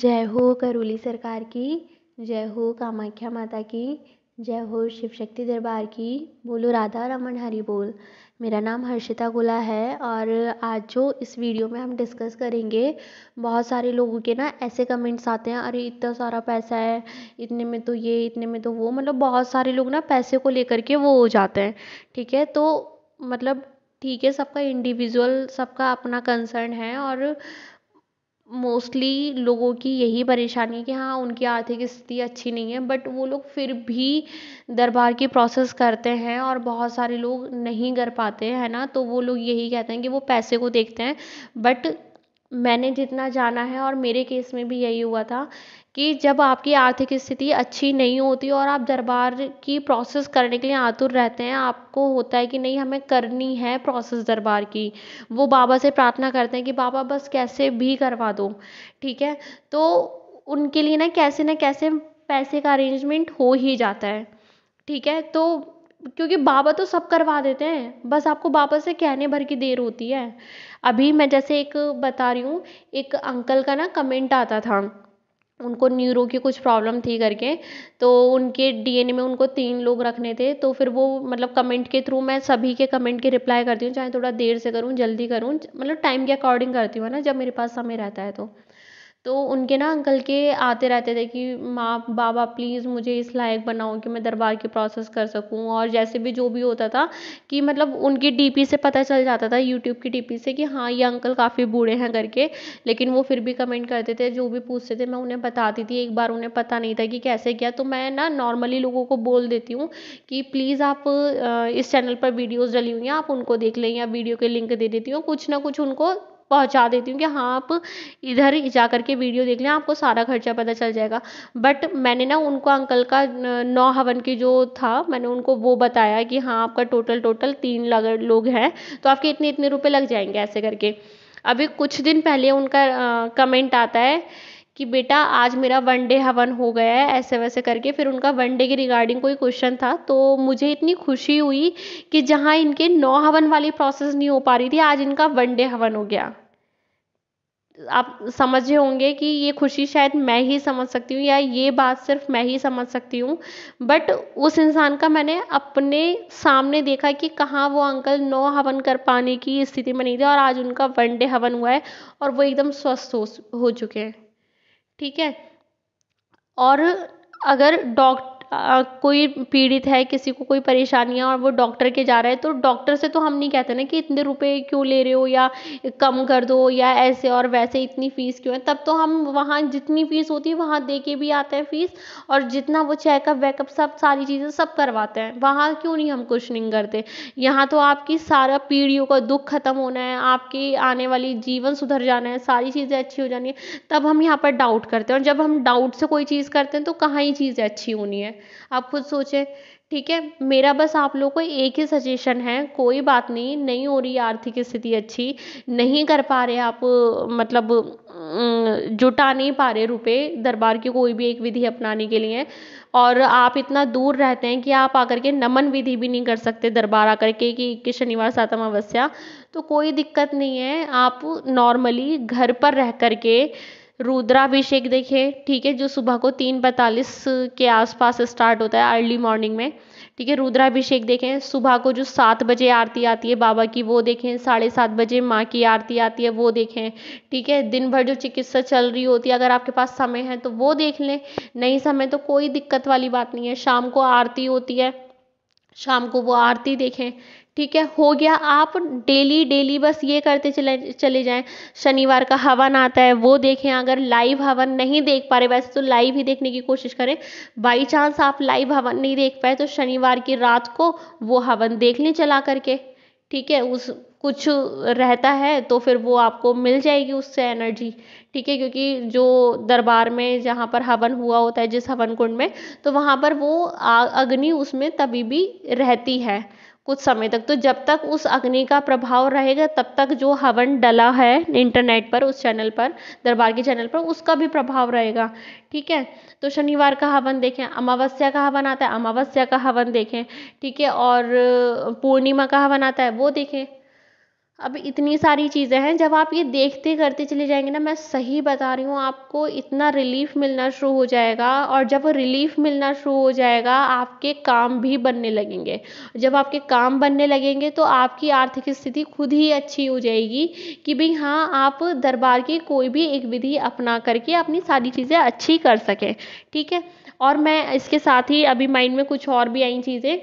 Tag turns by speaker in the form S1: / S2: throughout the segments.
S1: जय हो करौली सरकार की जय हो कामाख्या माता की जय हो शिव शक्ति दरबार की बोलो राधा रमन हरि बोल मेरा नाम हर्षिता गुला है और आज जो इस वीडियो में हम डिस्कस करेंगे बहुत सारे लोगों के ना ऐसे कमेंट्स आते हैं अरे इतना सारा पैसा है इतने में तो ये इतने में तो वो मतलब बहुत सारे लोग ना पैसे को लेकर के वो हो जाते हैं ठीक है तो मतलब ठीक है सबका इंडिविजुअल सबका अपना कंसर्न है और मोस्टली लोगों की यही परेशानी है कि हाँ उनकी आर्थिक स्थिति अच्छी नहीं है बट वो लोग फिर भी दरबार की प्रोसेस करते हैं और बहुत सारे लोग नहीं कर पाते हैं ना तो वो लोग यही कहते हैं कि वो पैसे को देखते हैं बट मैंने जितना जाना है और मेरे केस में भी यही हुआ था कि जब आपकी आर्थिक स्थिति अच्छी नहीं होती और आप दरबार की प्रोसेस करने के लिए आतुर रहते हैं आपको होता है कि नहीं हमें करनी है प्रोसेस दरबार की वो बाबा से प्रार्थना करते हैं कि बाबा बस कैसे भी करवा दो ठीक है तो उनके लिए ना कैसे ना कैसे पैसे का अरेंजमेंट हो ही जाता है ठीक है तो क्योंकि बाबा तो सब करवा देते हैं बस आपको बाबा से कहने भर की देर होती है अभी मैं जैसे एक बता रही हूँ एक अंकल का ना कमेंट आता था उनको न्यूरो की कुछ प्रॉब्लम थी करके तो उनके डी एन ए में उनको तीन लोग रखने थे तो फिर वो मतलब कमेंट के थ्रू मैं सभी के कमेंट के रिप्लाई करती हूँ चाहे थोड़ा देर से करूँ जल्दी करूँ मतलब टाइम के अकॉर्डिंग करती हूँ है ना जब मेरे पास समय रहता है तो तो उनके ना अंकल के आते रहते थे कि माँ बाबा प्लीज़ मुझे इस लायक बनाओ कि मैं दरबार की प्रोसेस कर सकूँ और जैसे भी जो भी होता था कि मतलब उनकी डी पी से पता चल जाता था यूट्यूब की डी पी से कि हाँ ये अंकल काफ़ी बूढ़े हैं करके लेकिन वो फिर भी कमेंट करते थे जो भी पूछते थे मैं उन्हें बताती थी एक बार उन्हें पता नहीं था कि कैसे किया तो मैं ना नॉर्मली लोगों को बोल देती हूँ कि प्लीज़ आप इस चैनल पर वीडियोज़ डली हुई हैं आप उनको देख लें या वीडियो के लिंक दे देती हूँ कुछ ना कुछ उनको पहुँचा देती हूँ कि हाँ आप इधर ही जा कर के वीडियो देख लें आपको सारा खर्चा पता चल जाएगा बट मैंने ना उनको अंकल का नौ हवन की जो था मैंने उनको वो बताया कि हाँ आपका टोटल टोटल तीन लोग हैं तो आपके इतने इतने रुपये लग जाएंगे ऐसे करके अभी कुछ दिन पहले उनका कमेंट आता है कि बेटा आज मेरा वन डे हवन हो गया है ऐसे वैसे करके फिर उनका वन डे के रिगार्डिंग कोई क्वेश्चन था तो मुझे इतनी खुशी हुई कि जहाँ इनके नौ हवन वाली प्रोसेस नहीं हो पा रही थी आज इनका वन डे हवन हो गया आप समझे होंगे कि ये खुशी शायद मैं ही समझ सकती हूँ या ये बात सिर्फ मैं ही समझ सकती हूँ बट उस इंसान का मैंने अपने सामने देखा कि कहाँ वो अंकल नौ हवन कर पाने की स्थिति में नहीं थे और आज उनका वन डे हवन हुआ है और वो एकदम स्वस्थ हो हो चुके हैं ठीक है और अगर डॉक्टर कोई पीड़ित है किसी को कोई परेशानी है और वो डॉक्टर के जा रहा है तो डॉक्टर से तो हम नहीं कहते ना कि इतने रुपए क्यों ले रहे हो या कम कर दो या ऐसे और वैसे इतनी फ़ीस क्यों है तब तो हम वहाँ जितनी फ़ीस होती है वहाँ दे के भी आते हैं फ़ीस और जितना वो चेकअप वेकअप सब सारी चीज़ें सब करवाते हैं वहाँ क्यों नहीं हम कुछ नहीं करते यहाँ तो आपकी सारा पीढ़ियों का दुख ख़त्म होना है आपकी आने वाली जीवन सुधर जाना है सारी चीज़ें अच्छी हो जानी है तब हम यहाँ पर डाउट करते हैं और जब हम डाउट से कोई चीज़ करते हैं तो कहाँ ही चीज़ें अच्छी होनी है आप खुद सोचें ठीक है मेरा बस आप लोग को एक ही सजेशन है कोई बात नहीं नहीं हो रही आर्थिक स्थिति अच्छी नहीं कर पा रहे आप मतलब जुटा नहीं पा रहे रुपए दरबार की कोई भी एक विधि अपनाने के लिए और आप इतना दूर रहते हैं कि आप आकर के नमन विधि भी नहीं कर सकते दरबार आकर के कि इक्कीस शनिवार सातम अवस्या तो कोई दिक्कत नहीं है आप नॉर्मली घर पर रह कर के रुद्राभिषेक देखिए ठीक है जो सुबह को तीन पैंतालीस के आसपास स्टार्ट होता है अर्ली मॉर्निंग में ठीक है रुद्राभिषेक देखें सुबह को जो सात बजे आरती आती है बाबा की वो देखें साढ़े सात बजे माँ की आरती आती है वो देखें ठीक है दिन भर जो चिकित्सा चल रही होती है अगर आपके पास समय है तो वो देख लें नहीं समय तो कोई दिक्कत वाली बात नहीं है शाम को आरती होती है शाम को वो आरती देखें ठीक है हो गया आप डेली डेली बस ये करते चले चले जाएं शनिवार का हवन आता है वो देखें अगर लाइव हवन नहीं देख पा रहे वैसे तो लाइव ही देखने की कोशिश करें बाई चांस आप लाइव हवन नहीं देख पाए तो शनिवार की रात को वो हवन देख लें चला करके ठीक है उस कुछ रहता है तो फिर वो आपको मिल जाएगी उससे एनर्जी ठीक है क्योंकि जो दरबार में जहाँ पर हवन हुआ होता है जिस हवन कुंड में तो वहाँ पर वो अग्नि उसमें तभी भी रहती है कुछ समय तक तो जब तक उस अग्नि का प्रभाव रहेगा तब तक जो हवन डला है इंटरनेट पर उस चैनल पर दरबार के चैनल पर उसका भी प्रभाव रहेगा ठीक है तो शनिवार का हवन देखें अमावस्या का हवन आता है अमावस्या का हवन देखें ठीक है और पूर्णिमा का हवन आता है वो देखें अब इतनी सारी चीज़ें हैं जब आप ये देखते करते चले जाएंगे ना मैं सही बता रही हूँ आपको इतना रिलीफ मिलना शुरू हो जाएगा और जब रिलीफ मिलना शुरू हो जाएगा आपके काम भी बनने लगेंगे जब आपके काम बनने लगेंगे तो आपकी आर्थिक स्थिति खुद ही अच्छी हो जाएगी कि भाई हाँ आप दरबार की कोई भी एक विधि अपना करके अपनी सारी चीज़ें अच्छी कर सकें ठीक है और मैं इसके साथ ही अभी माइंड में कुछ और भी आई चीज़ें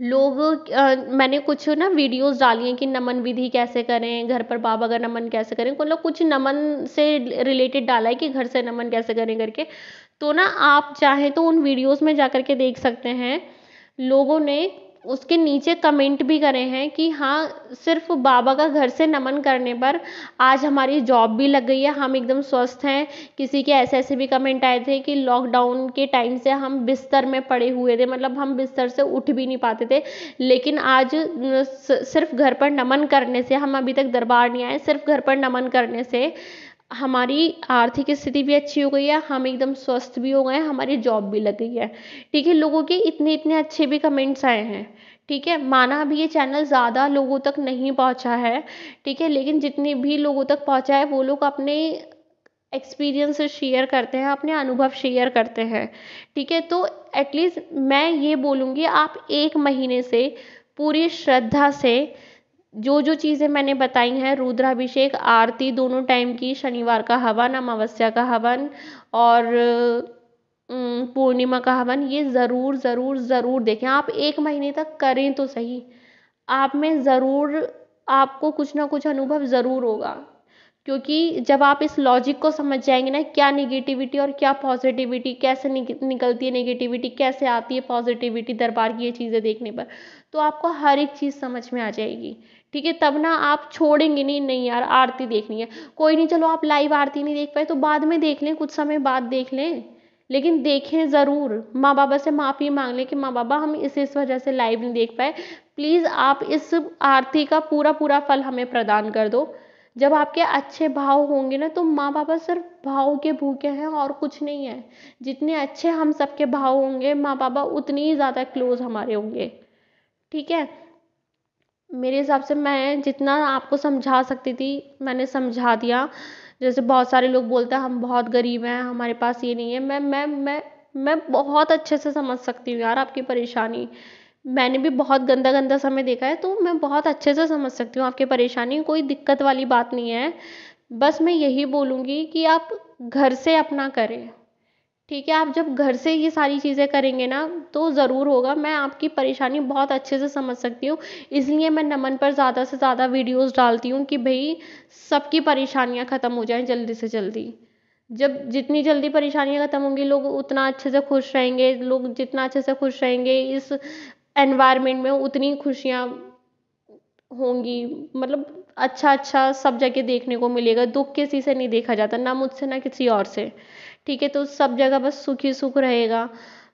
S1: लोग मैंने कुछ ना वीडियोज़ डाली हैं कि नमन विधि कैसे करें घर पर बाबा का नमन कैसे करें मतलब कुछ नमन से रिलेटेड डाला है कि घर से नमन कैसे करें करके तो ना आप चाहें तो उन वीडियोज़ में जा कर के देख सकते हैं लोगों ने उसके नीचे कमेंट भी करे हैं कि हाँ सिर्फ बाबा का घर से नमन करने पर आज हमारी जॉब भी लग गई है हम एकदम स्वस्थ हैं किसी के ऐसे ऐसे भी कमेंट आए थे कि लॉकडाउन के टाइम से हम बिस्तर में पड़े हुए थे मतलब हम बिस्तर से उठ भी नहीं पाते थे लेकिन आज सिर्फ घर पर नमन करने से हम अभी तक दरबार नहीं आए सिर्फ घर पर नमन करने से हमारी आर्थिक स्थिति भी अच्छी हो गई है हम एकदम स्वस्थ भी हो गए हैं हमारी जॉब भी लग गई है ठीक है लोगों के इतने इतने अच्छे भी कमेंट्स आए हैं ठीक है माना अभी ये चैनल ज़्यादा लोगों तक नहीं पहुंचा है ठीक है लेकिन जितने भी लोगों तक पहुंचा है वो लोग अपने एक्सपीरियंस शेयर करते हैं अपने अनुभव शेयर करते हैं ठीक है तो एटलीस्ट मैं ये बोलूँगी आप एक महीने से पूरी श्रद्धा से जो जो चीज़ें मैंने बताई हैं रुद्राभिषेक आरती दोनों टाइम की शनिवार का हवन अमावस्या का हवन और पूर्णिमा का हवन ये ज़रूर ज़रूर ज़रूर देखें आप एक महीने तक करें तो सही आप में ज़रूर आपको कुछ ना कुछ अनुभव ज़रूर होगा क्योंकि जब आप इस लॉजिक को समझ जाएंगे ना क्या निगेटिविटी और क्या पॉजिटिविटी कैसे निकलती है निगेटिविटी कैसे आती है पॉजिटिविटी दरबार की ये चीज़ें देखने पर तो आपको हर एक चीज़ समझ में आ जाएगी ठीक है तब ना आप छोड़ेंगे नहीं नहीं यार आरती देखनी है कोई नहीं चलो आप लाइव आरती नहीं देख पाए तो बाद में देख लें कुछ समय बाद देख लें लेकिन देखें ज़रूर माँ बाबा से माफ़ी मांग लें कि माँ बाबा हम इस इस वजह से लाइव नहीं देख पाए प्लीज़ आप इस आरती का पूरा पूरा फल हमें प्रदान कर दो जब आपके अच्छे भाव होंगे ना तो माँ बाबा सिर्फ भाव के भूखे हैं और कुछ नहीं है जितने अच्छे हम सबके भाव होंगे माँ बाबा उतनी ही ज़्यादा क्लोज हमारे होंगे ठीक है मेरे हिसाब से मैं जितना आपको समझा सकती थी मैंने समझा दिया जैसे बहुत सारे लोग बोलते हैं हम बहुत गरीब हैं हमारे पास ये नहीं है मैं मैं मैं मैं बहुत अच्छे से समझ सकती हूँ यार आपकी परेशानी मैंने भी बहुत गंदा गंदा समय देखा है तो मैं बहुत अच्छे से समझ सकती हूँ आपकी परेशानी कोई दिक्कत वाली बात नहीं है बस मैं यही बोलूँगी कि आप घर से अपना करें ठीक है आप जब घर से ये सारी चीज़ें करेंगे ना तो ज़रूर होगा मैं आपकी परेशानी बहुत अच्छे से समझ सकती हूँ इसलिए मैं नमन पर ज़्यादा से ज़्यादा वीडियोस डालती हूँ कि भाई सबकी परेशानियाँ ख़त्म हो जाएं जल्दी से जल्दी जब जितनी जल्दी परेशानियाँ ख़त्म होंगी लोग उतना अच्छे से खुश रहेंगे लोग जितना अच्छे से खुश रहेंगे इस एनवायरमेंट में उतनी खुशियाँ होंगी मतलब अच्छा अच्छा सब जगह देखने को मिलेगा दुख किसी से नहीं देखा जाता ना मुझसे ना किसी और से ठीक है तो सब जगह बस सुख ही सुख रहेगा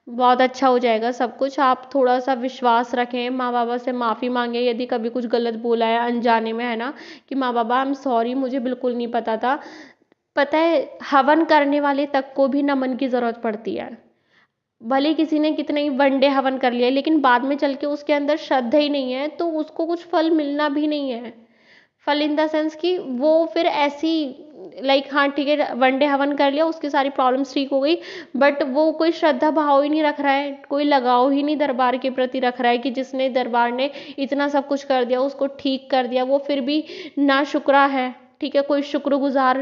S1: बहुत अच्छा हो जाएगा सब कुछ आप थोड़ा सा विश्वास रखें माँ बाबा से माफ़ी मांगें यदि कभी कुछ गलत बोला है अनजाने में है ना कि माँ बाबा आई एम सॉरी मुझे बिल्कुल नहीं पता था पता है हवन करने वाले तक को भी नमन की ज़रूरत पड़ती है भले किसी ने कितने ही वनडे हवन कर लिया लेकिन बाद में चल के उसके अंदर श्रद्धा ही नहीं है तो उसको कुछ फल मिलना भी नहीं है फल इन द सेंस कि वो फिर ऐसी लाइक हाँ ठीक है वन डे हवन कर लिया उसकी सारी प्रॉब्लम्स ठीक हो गई बट वो कोई श्रद्धा भाव ही नहीं रख रहा है कोई लगाव ही नहीं दरबार के प्रति रख रहा है कि जिसने दरबार ने इतना सब कुछ कर दिया उसको ठीक कर दिया वो फिर भी ना शुक्रा है ठीक है कोई शुक्रगुजार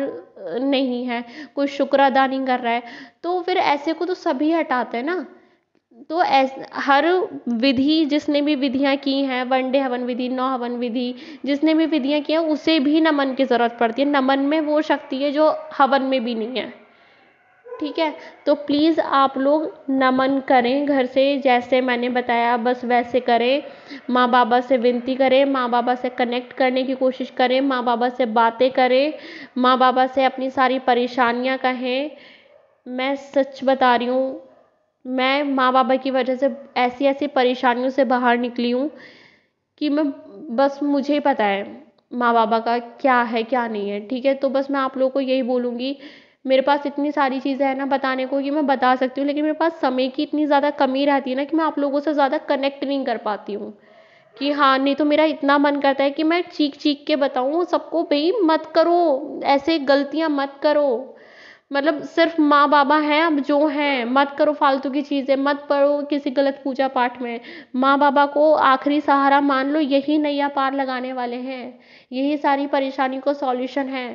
S1: नहीं है कोई शुक्र अदा नहीं कर रहा है तो फिर ऐसे को तो सभी हटाते हैं ना तो हर विधि जिसने भी विधियाँ की हैं वन डे हवन विधि नौ हवन विधि जिसने भी विधियाँ की हैं उसे भी नमन की ज़रूरत पड़ती है नमन में वो शक्ति है जो हवन में भी नहीं है ठीक है तो प्लीज़ आप लोग नमन करें घर से जैसे मैंने बताया बस वैसे करें माँ बाबा से विनती करें माँ बाबा से कनेक्ट करने की कोशिश करें माँ बाबा से बातें करें माँ बाबा से अपनी सारी परेशानियाँ कहें मैं सच बता रही हूँ मैं माँ बाबा की वजह से ऐसी ऐसी परेशानियों से बाहर निकली हूँ कि मैं बस मुझे ही पता है माँ बाबा का क्या है क्या नहीं है ठीक है तो बस मैं आप लोगों को यही बोलूँगी मेरे पास इतनी सारी चीज़ें हैं ना बताने को कि मैं बता सकती हूँ लेकिन मेरे पास समय की इतनी ज़्यादा कमी रहती है ना कि मैं आप लोगों से ज़्यादा कनेक्ट नहीं कर पाती हूँ कि हाँ नहीं तो मेरा इतना मन करता है कि मैं चीख चीख के बताऊँ सबको भाई मत करो ऐसे गलतियाँ मत करो मतलब सिर्फ माँ बाबा हैं अब जो हैं मत करो फालतू की चीज़ें मत पढ़ो किसी गलत पूजा पाठ में माँ बाबा को आखिरी सहारा मान लो यही नैया पार लगाने वाले हैं यही सारी परेशानी को सॉल्यूशन है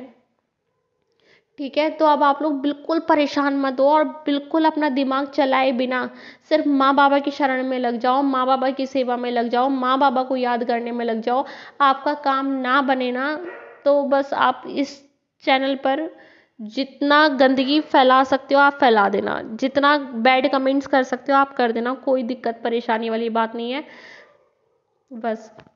S1: ठीक है तो अब आप लोग बिल्कुल परेशान मत हो और बिल्कुल अपना दिमाग चलाए बिना सिर्फ माँ बाबा की शरण में लग जाओ माँ बाबा की सेवा में लग जाओ माँ बाबा को याद करने में लग जाओ आपका काम ना बने ना तो बस आप इस चैनल पर जितना गंदगी फैला सकते हो आप फैला देना जितना बैड कमेंट्स कर सकते हो आप कर देना कोई दिक्कत परेशानी वाली बात नहीं है बस